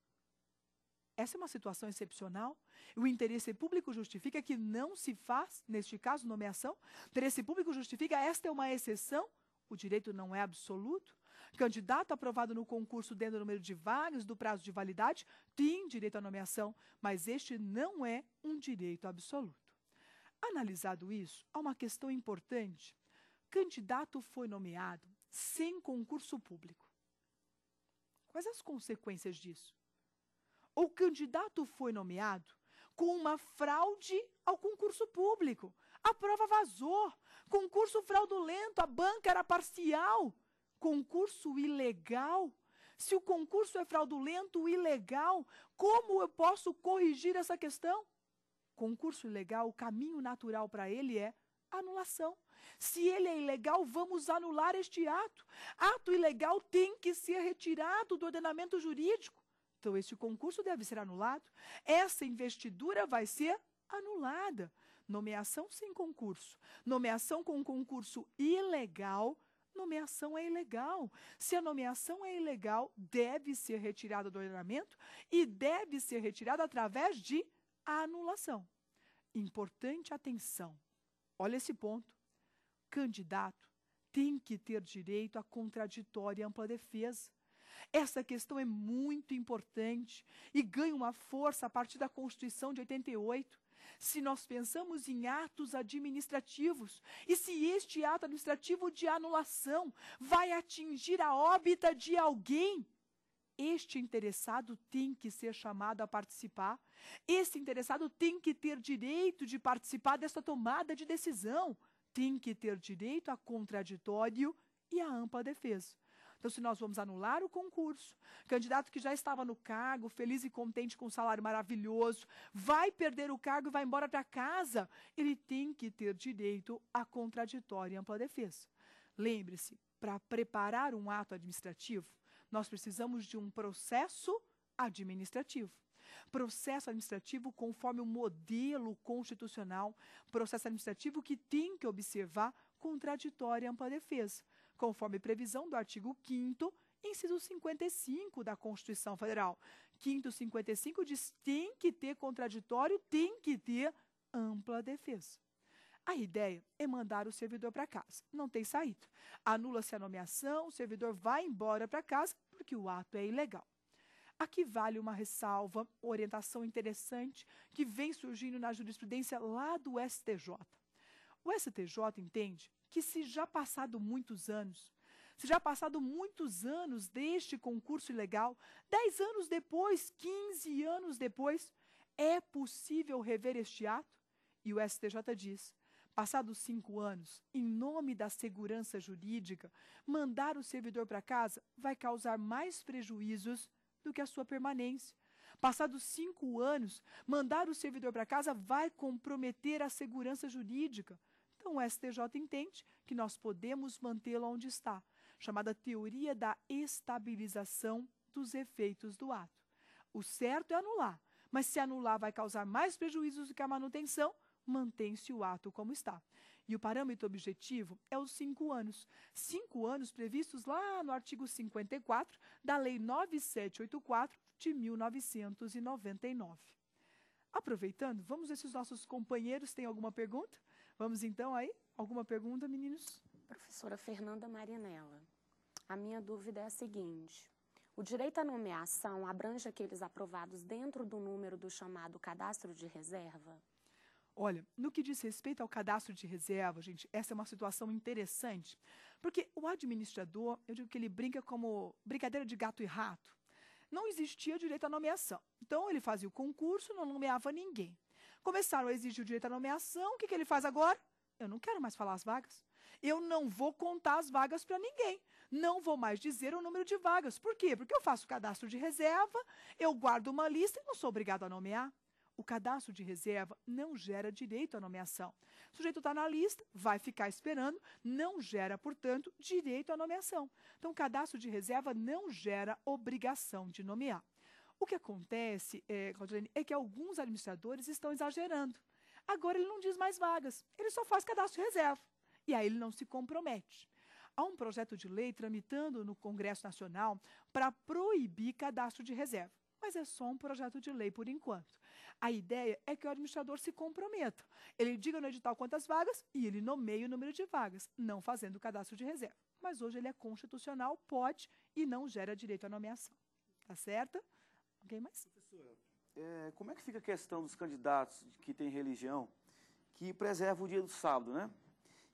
A: Essa é uma situação excepcional. O interesse público justifica que não se faz, neste caso, nomeação. O interesse público justifica esta é uma exceção. O direito não é absoluto. Candidato aprovado no concurso dentro do número de vagas do prazo de validade tem direito à nomeação, mas este não é um direito absoluto. Analisado isso, há uma questão importante. Candidato foi nomeado sem concurso público. Quais as consequências disso? O candidato foi nomeado com uma fraude ao concurso público. A prova vazou. Concurso fraudulento, a banca era parcial. Concurso ilegal. Se o concurso é fraudulento, ilegal, como eu posso corrigir essa questão? Concurso ilegal, o caminho natural para ele é anulação. Se ele é ilegal, vamos anular este ato. Ato ilegal tem que ser retirado do ordenamento jurídico. Então, este concurso deve ser anulado. Essa investidura vai ser anulada. Nomeação sem concurso. Nomeação com concurso ilegal. Nomeação é ilegal. Se a nomeação é ilegal, deve ser retirada do ordenamento e deve ser retirada através de anulação. Importante atenção. Olha esse ponto candidato tem que ter direito à contraditória e ampla defesa. Essa questão é muito importante e ganha uma força a partir da Constituição de 88. Se nós pensamos em atos administrativos e se este ato administrativo de anulação vai atingir a óbita de alguém, este interessado tem que ser chamado a participar, esse interessado tem que ter direito de participar dessa tomada de decisão tem que ter direito a contraditório e a ampla defesa. Então, se nós vamos anular o concurso, candidato que já estava no cargo, feliz e contente com um salário maravilhoso, vai perder o cargo e vai embora para casa, ele tem que ter direito a contraditória e ampla defesa. Lembre-se, para preparar um ato administrativo, nós precisamos de um processo administrativo processo administrativo conforme o modelo constitucional, processo administrativo que tem que observar contraditória e ampla defesa, conforme previsão do artigo 5 inciso 55 da Constituição Federal. Quinto 55 diz tem que ter contraditório, tem que ter ampla defesa. A ideia é mandar o servidor para casa. Não tem saída. Anula-se a nomeação, o servidor vai embora para casa porque o ato é ilegal. Aqui vale uma ressalva, orientação interessante, que vem surgindo na jurisprudência lá do STJ. O STJ entende que, se já passado muitos anos, se já passado muitos anos deste concurso ilegal, 10 anos depois, 15 anos depois, é possível rever este ato? E o STJ diz: passados cinco anos, em nome da segurança jurídica, mandar o servidor para casa vai causar mais prejuízos do que a sua permanência. Passados cinco anos, mandar o servidor para casa vai comprometer a segurança jurídica. Então, o STJ entende que nós podemos mantê-lo onde está, chamada teoria da estabilização dos efeitos do ato. O certo é anular, mas se anular vai causar mais prejuízos do que a manutenção, mantém-se o ato como está e o parâmetro objetivo é os cinco anos. Cinco anos previstos lá no artigo 54 da Lei 9784 de 1999. Aproveitando, vamos ver se os nossos companheiros têm alguma pergunta? Vamos então aí? Alguma pergunta, meninos? Professora Fernanda Marinella, a minha dúvida é a seguinte. O direito à nomeação abrange aqueles aprovados dentro do número do chamado cadastro de reserva? Olha, no que diz respeito ao cadastro de reserva, gente, essa é uma situação interessante, porque o administrador, eu digo que ele brinca como brincadeira de gato e rato. Não existia direito à nomeação. Então, ele fazia o concurso, não nomeava ninguém. Começaram a exigir o direito à nomeação, o que, que ele faz agora? Eu não quero mais falar as vagas. Eu não vou contar as vagas para ninguém. Não vou mais dizer o número de vagas. Por quê? Porque eu faço cadastro de reserva, eu guardo uma lista e não sou obrigado a nomear o cadastro de reserva não gera direito à nomeação. O sujeito está na lista, vai ficar esperando, não gera, portanto, direito à nomeação. Então, o cadastro de reserva não gera obrigação de nomear. O que acontece, é, Claudilene, é que alguns administradores estão exagerando. Agora ele não diz mais vagas, ele só faz cadastro de reserva. E aí ele não se compromete há um projeto de lei tramitando no Congresso Nacional para proibir cadastro de reserva. Mas é só um projeto de lei por enquanto. A ideia é que o administrador se comprometa. Ele diga no edital quantas vagas e ele nomeia o número de vagas, não fazendo o cadastro de reserva. Mas hoje ele é constitucional, pode e não gera direito à nomeação. Tá certo? Alguém mais? Professora, é, como é que fica a questão dos candidatos que têm religião, que preservam o dia do sábado, né?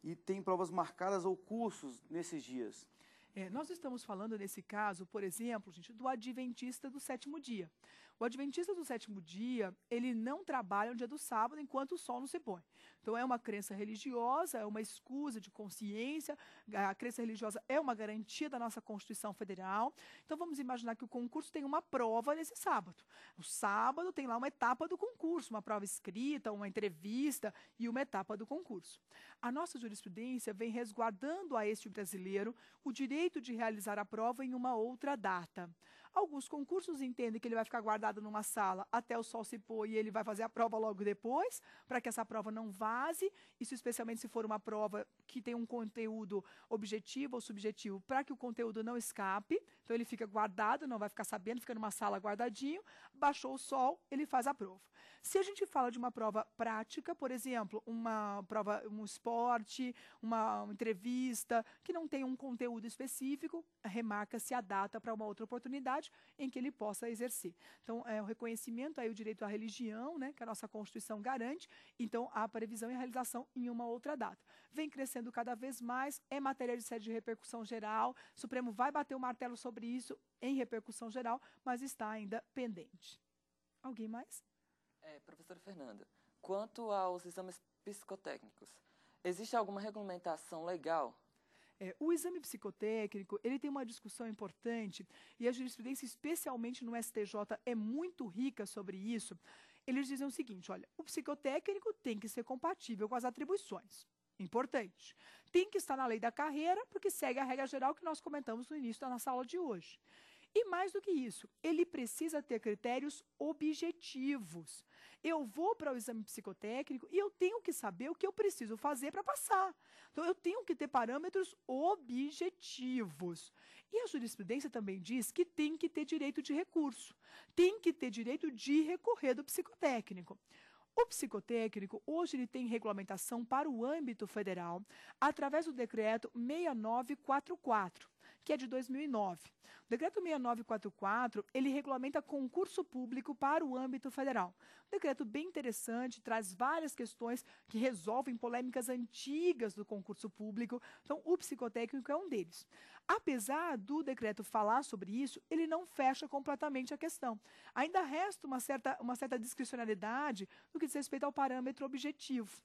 A: E tem provas marcadas ou cursos nesses dias. É, nós estamos falando, nesse caso, por exemplo, gente, do adventista do sétimo dia. O adventista do sétimo dia, ele não trabalha no dia do sábado enquanto o sol não se põe. Então é uma crença religiosa, é uma escusa de consciência. A crença religiosa é uma garantia da nossa Constituição Federal. Então vamos imaginar que o concurso tem uma prova nesse sábado. O sábado tem lá uma etapa do concurso, uma prova escrita, uma entrevista e uma etapa do concurso. A nossa jurisprudência vem resguardando a este brasileiro o direito de realizar a prova em uma outra data. Alguns concursos entendem que ele vai ficar guardado numa sala até o sol se pôr e ele vai fazer a prova logo depois, para que essa prova não vaze. Isso especialmente se for uma prova que tem um conteúdo objetivo ou subjetivo, para que o conteúdo não escape. Então ele fica guardado, não vai ficar sabendo, fica numa sala guardadinho. Baixou o sol, ele faz a prova. Se a gente fala de uma prova prática, por exemplo, uma prova, um esporte, uma, uma entrevista que não tem um conteúdo específico, remarca-se a data para uma outra oportunidade sociedade em que ele possa exercer. Então, é o reconhecimento aí o direito à religião, né, que a nossa Constituição garante, então a previsão e a realização em uma outra data. Vem crescendo cada vez mais, é matéria de sede de repercussão geral, o Supremo vai bater o martelo sobre isso em repercussão geral, mas está ainda pendente. Alguém mais? É, professora Fernanda, quanto aos exames psicotécnicos, existe alguma regulamentação legal é, o exame psicotécnico ele tem uma discussão importante e a jurisprudência, especialmente no STJ, é muito rica sobre isso. Eles dizem o seguinte: olha, o psicotécnico tem que ser compatível com as atribuições. Importante. Tem que estar na lei da carreira, porque segue a regra geral que nós comentamos no início da nossa aula de hoje. E mais do que isso, ele precisa ter critérios objetivos. Eu vou para o exame psicotécnico e eu tenho que saber o que eu preciso fazer para passar. Então, eu tenho que ter parâmetros objetivos. E a jurisprudência também diz que tem que ter direito de recurso, tem que ter direito de recorrer do psicotécnico. O psicotécnico hoje ele tem regulamentação para o âmbito federal através do decreto 6944 que é de 2009. O decreto 6944, ele regulamenta concurso público para o âmbito federal. Um decreto bem interessante, traz várias questões que resolvem polêmicas antigas do concurso público. Então, o psicotécnico é um deles. Apesar do decreto falar sobre isso, ele não fecha completamente a questão. Ainda resta uma certa, uma certa discricionalidade no que diz respeito ao parâmetro objetivo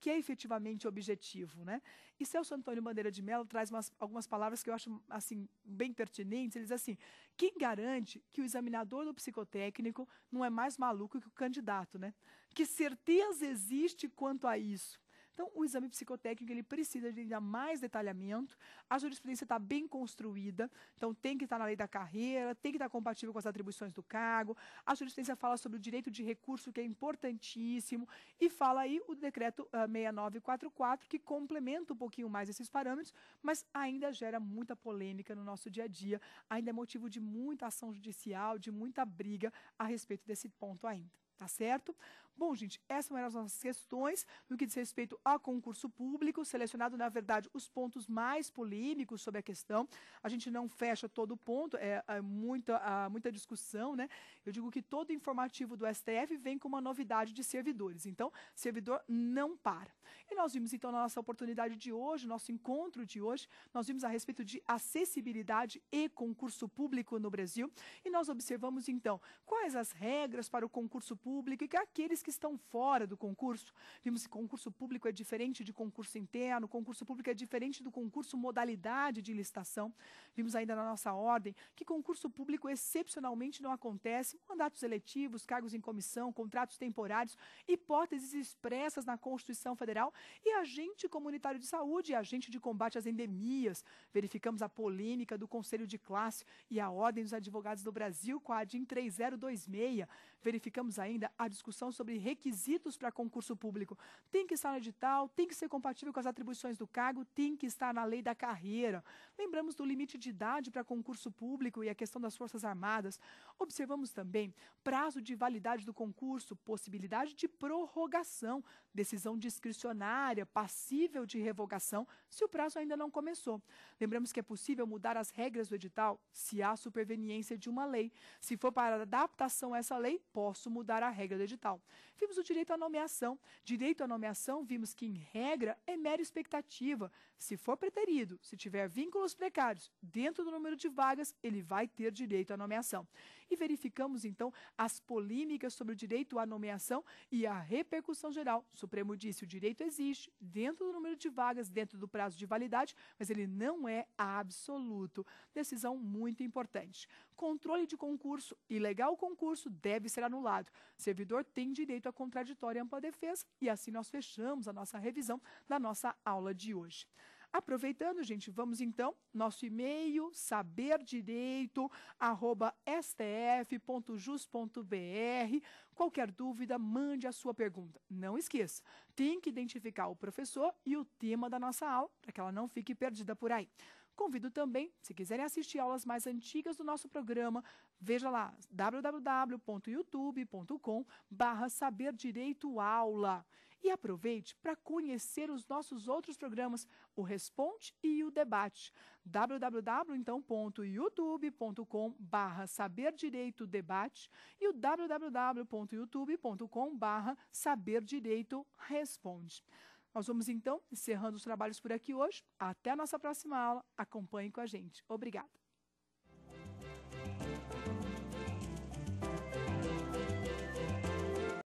A: que é efetivamente objetivo, né? E Celso Antônio Bandeira de Mello traz umas, algumas palavras que eu acho assim bem pertinentes. Ele diz assim: quem garante que o examinador do psicotécnico não é mais maluco que o candidato, né? Que certeza existe quanto a isso? Então, o exame psicotécnico ele precisa de ainda mais detalhamento. A jurisprudência está bem construída, então tem que estar tá na lei da carreira, tem que estar tá compatível com as atribuições do cargo. A jurisprudência fala sobre o direito de recurso, que é importantíssimo, e fala aí o decreto uh, ah, 6944, que complementa um pouquinho mais esses parâmetros, mas ainda gera muita polêmica no nosso dia a dia, ainda é motivo de muita ação judicial, de muita briga a respeito desse ponto ainda. Tá certo? Bom, gente, essas eram as nossas questões no que diz respeito a concurso público, selecionado, na verdade, os pontos mais polêmicos sobre a questão. A gente não fecha todo o ponto, é, é muita, muita discussão, né? Eu digo que todo informativo do STF vem com uma novidade de servidores. Então, servidor não para. E nós vimos, então, na nossa oportunidade de hoje, nosso encontro de hoje, nós vimos a respeito de acessibilidade e concurso público no Brasil. E nós observamos, então, quais as regras para o concurso público e que aqueles que que estão fora do concurso. Vimos que concurso público é diferente de concurso interno, concurso público é diferente do concurso modalidade de licitação. Vimos ainda na nossa ordem que concurso público excepcionalmente não acontece, mandatos eletivos, cargos em comissão, contratos temporários, hipóteses expressas na Constituição Federal e agente comunitário de saúde e agente de combate às endemias. Verificamos a polêmica do Conselho de Classe e a Ordem dos Advogados do Brasil com a ADIM 3026 verificamos ainda a discussão sobre requisitos para concurso público. Tem que estar no edital, tem que ser compatível com as atribuições do cargo, tem que estar na lei da carreira. Lembramos do limite de idade para concurso público e a questão das Forças Armadas. Observamos também prazo de validade do concurso, possibilidade de prorrogação, decisão discricionária, passível de revogação, se o prazo ainda não começou. Lembramos que é possível mudar as regras do edital se há superveniência de uma lei. Se for para adaptação a essa lei, posso mudar a regra do edital. Vimos o direito à nomeação. Direito à nomeação, vimos que, em regra, é mera expectativa. Se for preterido, se tiver vínculos precários dentro do número de vagas, ele vai ter direito à nomeação e verificamos então as polêmicas sobre o direito à nomeação e a repercussão geral. O Supremo disse: o direito existe dentro do número de vagas, dentro do prazo de validade, mas ele não é absoluto. Decisão muito importante. Controle de concurso. Ilegal concurso deve ser anulado. O servidor tem direito à contraditória e ampla defesa e assim nós fechamos a nossa revisão da nossa aula de hoje. Aproveitando, gente, vamos então, nosso e-mail, saberdireito.stf.jus.br. Qualquer dúvida, mande a sua pergunta. Não esqueça, tem que identificar o professor e o tema da nossa aula, para que ela não fique perdida por aí. Convido também, se quiserem assistir aulas mais antigas do nosso programa, veja lá www.youtube.com saberdireitoaula aula. E aproveite para conhecer os nossos outros programas, o Responde e o Debate. www.youtube.com.br barra Saber Direito Debate e o www.youtube.com.br barra Saber Direito Responde. Nós vamos então encerrando os trabalhos por aqui hoje. Até a nossa próxima aula. Acompanhe com a gente. Obrigada.